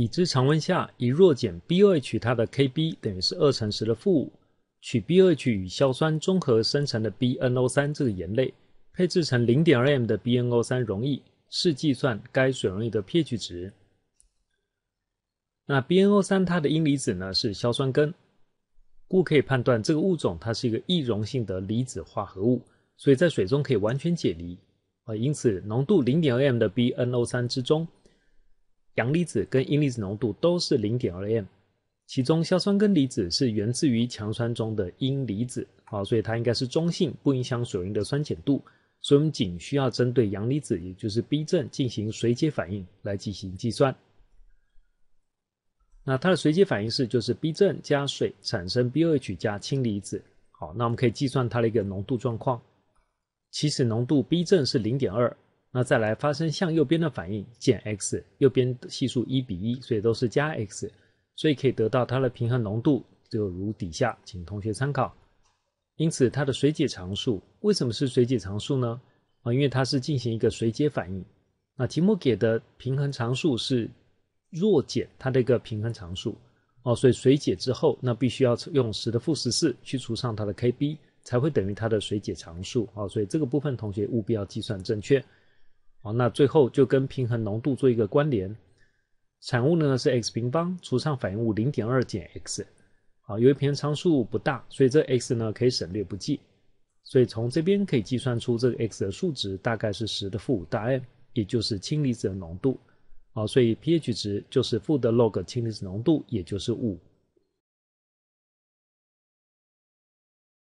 已知常温下，以弱碱 B2H 它的 Kb 等于是二乘十的负五。取 B2H 与硝酸中和生成的 BNO3 这个盐类，配制成零点二 M 的 BNO3 溶液，试计算该水溶液的 pH 值。那 BNO3 它的阴离子呢是硝酸根，故可以判断这个物种它是一个易溶性的离子化合物，所以在水中可以完全解离。啊，因此浓度零点二 M 的 BNO3 之中。阳离子跟阴离子浓度都是零点二 M，其中硝酸根离子是源自于强酸中的阴离子，好，所以它应该是中性，不影响水溶液的酸碱度。所以我们仅需要针对阳离子，也就是 B 正进行水解反应来进行计算。那它的随机反应式就是 B 正加水产生 B H 加氢离子，好，那我们可以计算它的一个浓度状况。起始浓度 B 正是零点二。那再来发生向右边的反应，减 x，右边系数一比一，所以都是加 x，所以可以得到它的平衡浓度就如底下，请同学参考。因此它的水解常数为什么是水解常数呢？啊，因为它是进行一个水解反应。那题目给的平衡常数是弱碱它的一个平衡常数哦，所以水解之后那必须要用十的负十四去除上它的 Kb 才会等于它的水解常数哦，所以这个部分同学务必要计算正确。哦，那最后就跟平衡浓度做一个关联，产物呢是 x 平方除上反应物零点二减 x。啊，由于平衡常数不大，所以这 x 呢可以省略不计。所以从这边可以计算出这个 x 的数值大概是十的负五大 M，也就是氢离子的浓度。啊，所以 pH 值就是负的 log 氢离子浓度，也就是五。